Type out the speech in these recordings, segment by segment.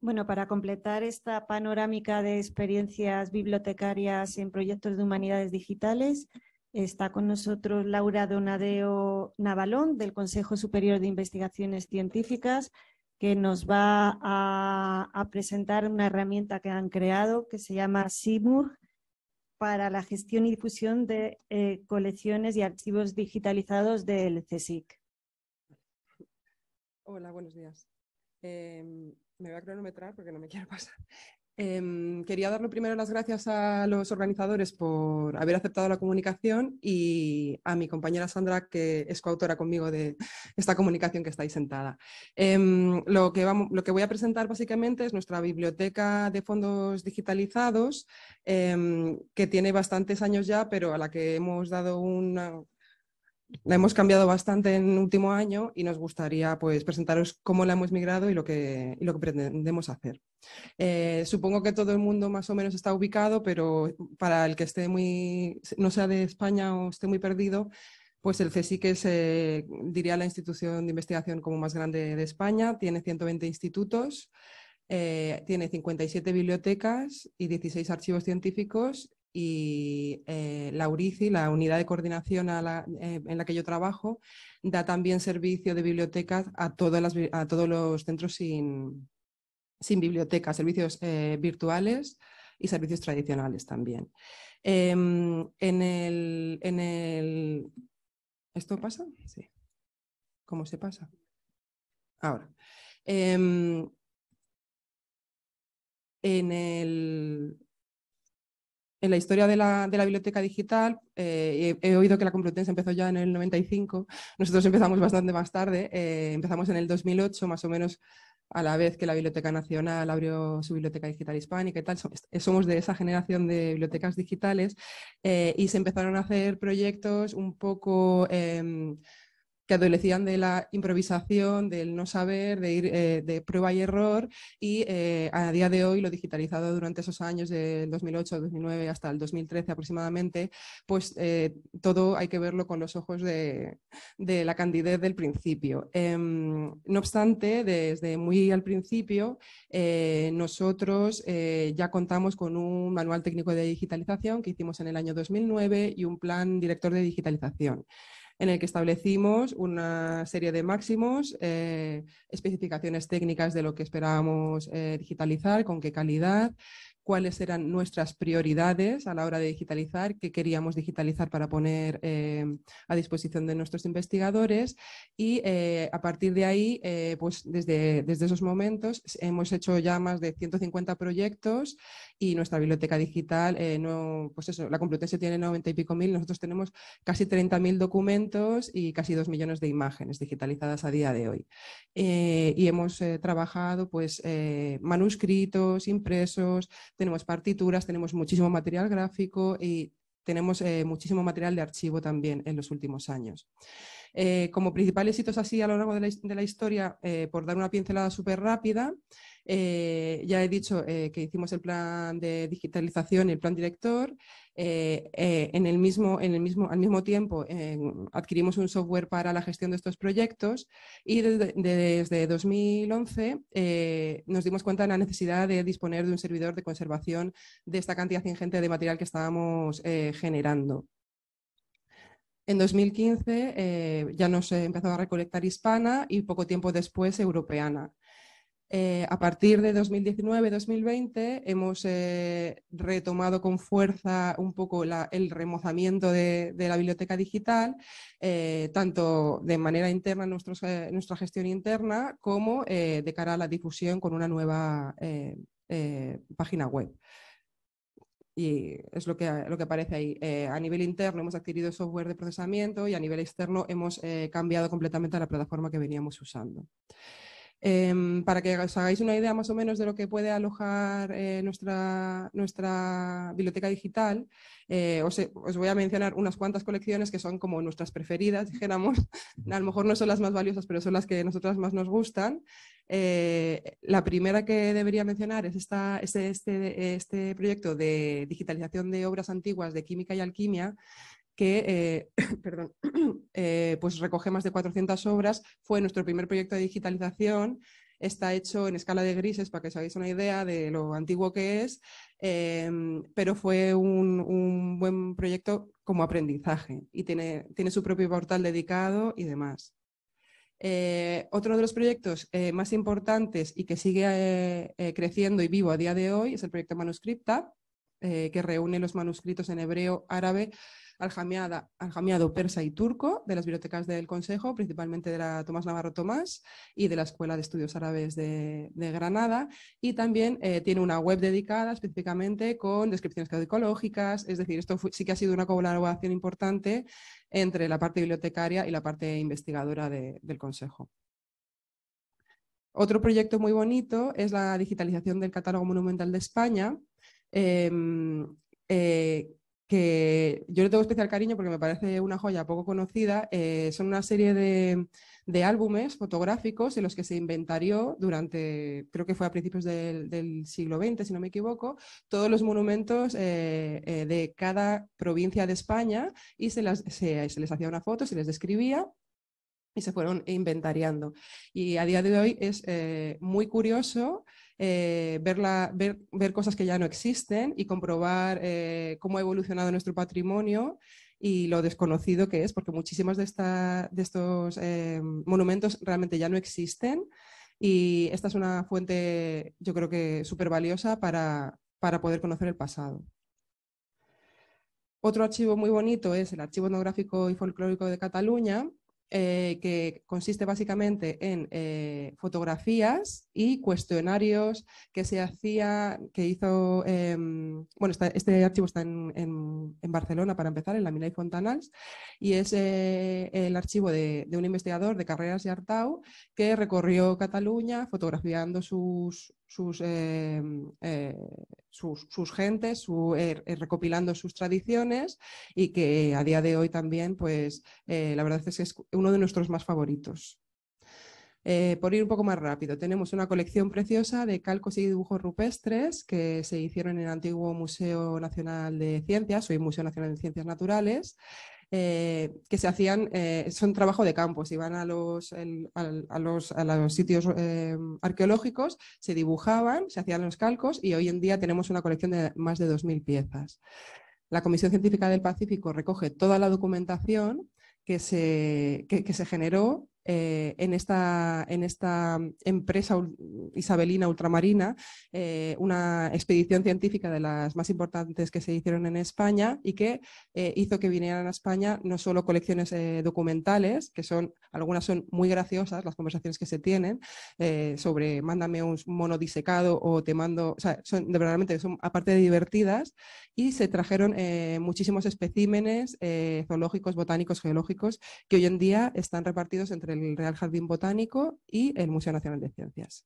Bueno, para completar esta panorámica de experiencias bibliotecarias en proyectos de humanidades digitales, está con nosotros Laura Donadeo Navalón, del Consejo Superior de Investigaciones Científicas, que nos va a, presentar una herramienta que han creado que se llama SIMUR para la gestión y difusión de eh, colecciones y archivos digitalizados del CSIC. Hola, buenos días. Em, me voy a cronometrar porque no me quiero pasar. Em, quería darle primero las gracias a los organizadores por haber aceptado la comunicación y a mi compañera Sandra, que es coautora conmigo de esta comunicación que está ahí sentada. Em, lo, que lo, que voy a presentar básicamente es nuestra biblioteca de fondos digitalizados, em, que tiene bastantes años ya, pero a la que hemos dado una, la hemos cambiado bastante en el último año y nos gustaría pues, presentaros cómo la hemos migrado y lo que, lo que pretendemos hacer. Eh, supongo que todo el mundo más o menos está ubicado, pero para el que esté muy, no sea de España o esté muy perdido, pues el CSIC es, eh, diría, la institución de investigación como más grande de España, tiene 120 institutos. Eh, tiene 57 bibliotecas y 16 archivos científicos y eh, la URICI, la unidad de coordinación eh, en la que yo trabajo, da también servicio de bibliotecas a, todos los centros sin, sin biblioteca, servicios eh, virtuales y servicios tradicionales también. Em, en, el, ¿Esto pasa? Sí. ¿Cómo se pasa? Ahora. Em, en el en la historia de la, biblioteca digital, eh, he, oído que la Complutense empezó ya en el 95, nosotros empezamos bastante más tarde, eh, empezamos en el 2008 más o menos a la vez que la Biblioteca Nacional abrió su Biblioteca Digital Hispánica y tal, somos de esa generación de bibliotecas digitales eh, y se empezaron a hacer proyectos un poco em, que adolecían de la improvisación, del no saber, de ir eh, de prueba y error y eh, a día de hoy lo digitalizado durante esos años del 2008, 2009 hasta el 2013 aproximadamente, pues eh, todo hay que verlo con los ojos de la candidez del principio. Em, no obstante, desde muy al principio nosotros ya contamos con un manual técnico de digitalización que hicimos en el año 2009 y un plan director de digitalización en el que establecimos una serie de máximos, eh, especificaciones técnicas de lo que esperábamos eh, digitalizar, con qué calidad, cuáles eran nuestras prioridades a la hora de digitalizar, qué queríamos digitalizar para poner eh, a disposición de nuestros investigadores y eh, a partir de ahí, eh, pues desde, desde, esos momentos hemos hecho ya más de 150 proyectos y nuestra biblioteca digital, no, pues eso, la Complutense tiene 90 y pico mil, nosotros tenemos casi 30 mil documentos y casi 2 millones de imágenes digitalizadas a día de hoy. y hemos trabajado pues manuscritos, impresos, tenemos partituras, tenemos muchísimo material gráfico y tenemos eh, muchísimo material de archivo también en los últimos años. Eh, como principales hitos así a lo largo de la, historia, eh, por dar una pincelada súper rápida, eh, ya he dicho que hicimos el plan de digitalización y el plan director. al mismo tiempo adquirimos un software para la gestión de estos proyectos y desde 2011 nos dimos cuenta de la necesidad de disponer de un servidor de conservación de esta cantidad ingente de material que estábamos generando. En 2015 eh, ya nos empezó a recolectar hispana y poco tiempo después europeana. Eh, a partir de 2019-2020 hemos eh, retomado con fuerza un poco el remozamiento de, la biblioteca digital, tanto de manera interna, nuestra gestión interna, como de cara a la difusión con una nueva página web y es lo que, lo que aparece ahí. Eh, a nivel interno hemos adquirido software de procesamiento y a nivel externo hemos eh, cambiado completamente la plataforma que veníamos usando. Em, para que os hagáis una idea más o menos de lo que puede alojar eh, nuestra, nuestra, biblioteca digital, eh, os, voy a mencionar unas cuantas colecciones que son como nuestras preferidas, dijéramos. A lo mejor no son las más valiosas, pero son las que a nosotras más nos gustan. Eh, la primera que debería mencionar es este, este, este proyecto de digitalización de obras antiguas de química y alquimia, que eh, perdón, eh, pues recoge más de 400 obras. Fue nuestro primer proyecto de digitalización. Está hecho en escala de grises para que os hagáis una idea de lo antiguo que es, em, pero fue un, buen proyecto como aprendizaje y tiene, tiene su propio portal dedicado y demás. Eh, otro de los proyectos más importantes y que sigue creciendo y vivo a día de hoy es el proyecto Manuscripta, que reúne los manuscritos en hebreo, árabe, aljamiado persa y turco de las bibliotecas del Consejo, principalmente de la Tomás Navarro Tomás y de la Escuela de Estudios Árabes de, Granada. Y también eh, tiene una web dedicada específicamente con descripciones caudicológicas. es decir, esto sí que ha sido una colaboración importante entre la parte bibliotecaria y la parte investigadora del Consejo. Otro proyecto muy bonito es la digitalización del catálogo monumental de España, em, eh, que yo le tengo especial cariño porque me parece una joya poco conocida, eh, son una serie de, álbumes fotográficos en los que se inventarió durante, creo que fue a principios del, siglo XX, si no me equivoco, todos los monumentos eh, eh, de cada provincia de España y se, les hacía una foto, se les describía y se fueron inventariando. Y a día de hoy es muy curioso eh, ver, cosas que ya no existen y comprobar eh, cómo ha evolucionado nuestro patrimonio y lo desconocido que es, porque muchísimos de, estos eh, monumentos realmente ya no existen. Y esta es una fuente, yo creo que súper valiosa para, para poder conocer el pasado. Otro archivo muy bonito es el Archivo Etnográfico y Folclórico de Cataluña, eh, que consiste básicamente en eh, fotografías y cuestionarios que se hacía, que hizo, em, bueno, este archivo está en, Barcelona para empezar, en la mina y Fontanals, y es eh, el archivo de, de, un investigador de Carreras y Artau que recorrió Cataluña fotografiando sus, Em, eh, sus, sus, gentes, er, eh, recopilando sus tradiciones y que a día de hoy también, pues eh, la verdad es que es uno de nuestros más favoritos. por ir un poco más rápido, tenemos una colección preciosa de calcos y dibujos rupestres que se hicieron en el antiguo Museo Nacional de Ciencias, hoy Museo Nacional de Ciencias Naturales, eh, que se hacían, eh, son trabajo de campo, se iban a los, los, sitios eh, arqueológicos, se dibujaban, se hacían los calcos y hoy en día tenemos una colección de más de 2.000 piezas. La Comisión Científica del Pacífico recoge toda la documentación que se, que se generó eh, en, esta, en esta empresa isabelina ultramarina, eh, una expedición científica de las más importantes que se hicieron en España y que eh, hizo que vinieran a España no solo colecciones documentales, que son, algunas son muy graciosas, las conversaciones que se tienen sobre mándame un mono disecado o te mando, o sea, son de verdaderamente, son aparte de divertidas, y se trajeron muchísimos especímenes zoológicos, botánicos, geológicos, que hoy en día están repartidos entre el Real Jardín Botánico y el Museo Nacional de Ciencias.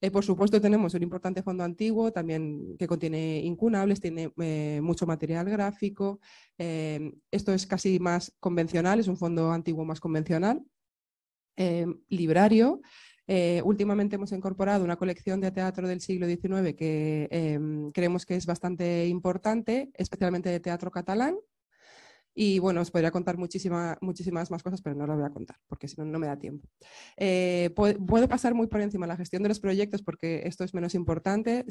Eh, por supuesto, tenemos un importante fondo antiguo también que contiene incunables, tiene eh, mucho material gráfico. Eh, esto es casi más convencional, es un fondo antiguo más convencional. librario. últimamente hemos incorporado una colección de teatro del siglo XIX que creemos que es bastante importante, especialmente de teatro catalán, y bueno, os podría contar muchísima, muchísimas más cosas, pero no las voy a contar, porque si no, no me da tiempo. Eh, puedo pasar muy por encima la gestión de los proyectos, porque esto es menos importante.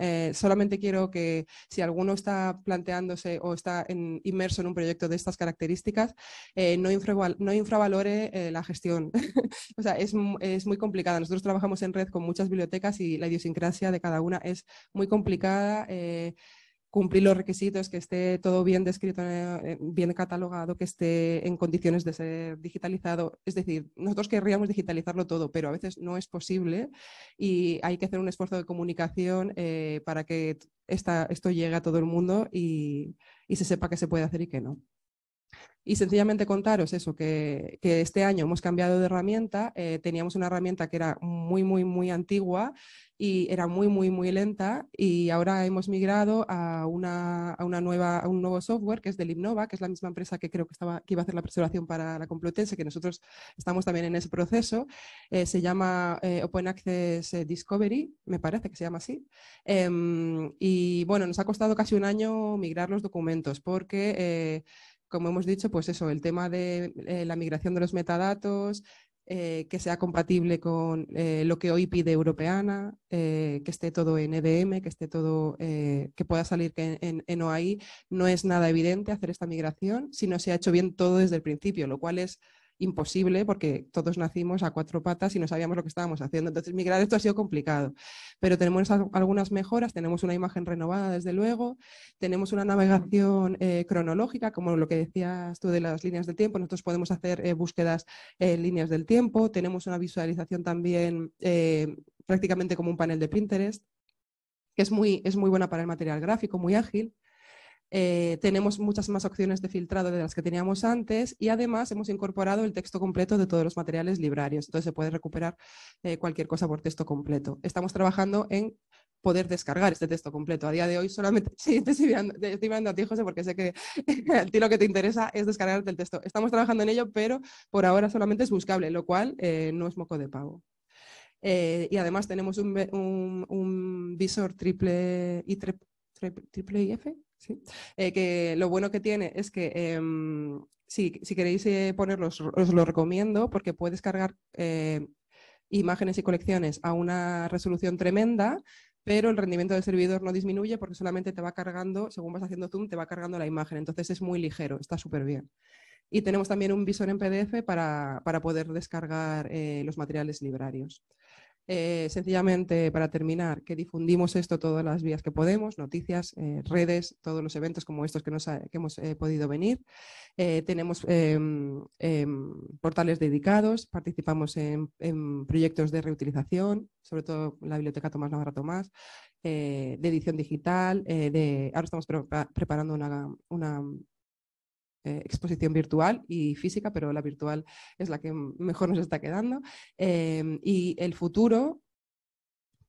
Eh, solamente quiero que si alguno está planteándose o está inmerso en un proyecto de estas características, eh, no, infravalore la gestión. o sea, es, muy complicada. Nosotros trabajamos en red con muchas bibliotecas y la idiosincrasia de cada una es muy complicada cumplir los requisitos, que esté todo bien descrito, eh, bien catalogado, que esté en condiciones de ser digitalizado. Es decir, nosotros querríamos digitalizarlo todo, pero a veces no es posible y hay que hacer un esfuerzo de comunicación eh, para que esto llegue a todo el mundo y, y se sepa qué se puede hacer y qué no. Y sencillamente contaros eso, que, que, este año hemos cambiado de herramienta. Eh, teníamos una herramienta que era muy, muy, muy antigua y era muy, muy, muy lenta. Y ahora hemos migrado a, una, a una nueva, un nuevo software que es del Innova, que es la misma empresa que creo que, estaba, que iba a hacer la preservación para la Complutense, que nosotros estamos también en ese proceso. Eh, se llama eh, Open Access Discovery, me parece que se llama así. Em, y bueno, nos ha costado casi un año migrar los documentos porque como hemos dicho, pues eso, el tema de eh, la migración de los metadatos, eh, que sea compatible con eh, lo que hoy pide Europeana, que esté todo en EDM, que esté todo, que pueda salir en, en, OAI, no es nada evidente hacer esta migración si no se ha hecho bien todo desde el principio, lo cual es imposible porque todos nacimos a cuatro patas y no sabíamos lo que estábamos haciendo. Entonces, migrar esto ha sido complicado, pero tenemos algunas mejoras, tenemos una imagen renovada, desde luego, tenemos una navegación eh, cronológica, como lo que decías tú de las líneas de tiempo, nosotros podemos hacer eh, búsquedas en líneas del tiempo, tenemos una visualización también eh, prácticamente como un panel de Pinterest, que es muy, es muy buena para el material gráfico, muy ágil. Eh, tenemos muchas más opciones de filtrado de las que teníamos antes y además hemos incorporado el texto completo de todos los materiales librarios. Entonces se puede recuperar eh, cualquier cosa por texto completo. Estamos trabajando en poder descargar este texto completo. A día de hoy solamente sí, te estoy mirando, a ti, José, porque sé que a ti lo que te interesa es descargarte el texto. Estamos trabajando en ello, pero por ahora solamente es buscable, lo cual eh, no es moco de pago. y además tenemos un, visor triple, I, triple IF, eh, que lo bueno que tiene es que em, si, queréis eh, ponerlos, os lo recomiendo porque puedes cargar eh, imágenes y colecciones a una resolución tremenda, pero el rendimiento del servidor no disminuye porque solamente te va cargando, según vas haciendo zoom, te va cargando la imagen. Entonces es muy ligero, está súper bien. Y tenemos también un visor en PDF para poder descargar los materiales librarios. Eh, sencillamente para terminar, que difundimos esto todas las vías que podemos, noticias, eh, redes, todos los eventos como estos que, hemos eh, podido venir. tenemos em, em, portales dedicados, participamos en, proyectos de reutilización, sobre todo la Biblioteca Tomás Navarra Tomás, de edición digital, ahora estamos preparando una eh, exposición virtual y física, pero la virtual es la que mejor nos está quedando. Em, y el futuro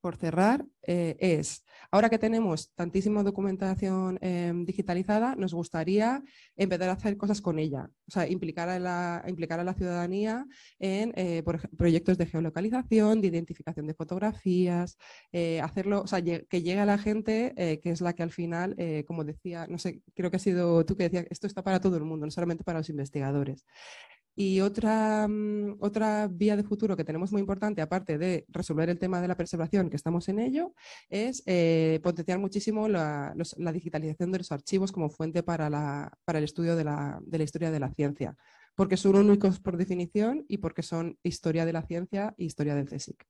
por cerrar eh, es, ahora que tenemos tantísima documentación em, digitalizada, nos gustaría empezar a hacer cosas con ella, o sea, implicar a la, implicar a la ciudadanía en eh, proyectos de geolocalización, de identificación de fotografías, eh, hacerlo, o sea, que llegue a la gente, que es la que al final, como decía, no sé, creo que ha sido tú que decías, esto está para todo el mundo, no solamente para los investigadores. Y otra, mm, otra vía de futuro que tenemos muy importante, aparte de resolver el tema de la preservación, que estamos en ello, es eh, potenciar muchísimo la, digitalización de los archivos como fuente para, el estudio de la, historia de la ciencia, porque son únicos por definición y porque son historia de la ciencia y e historia del CSIC.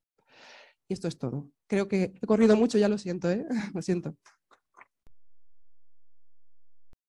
Y esto es todo. Creo que he corrido mucho, ya lo siento, ¿eh? lo siento.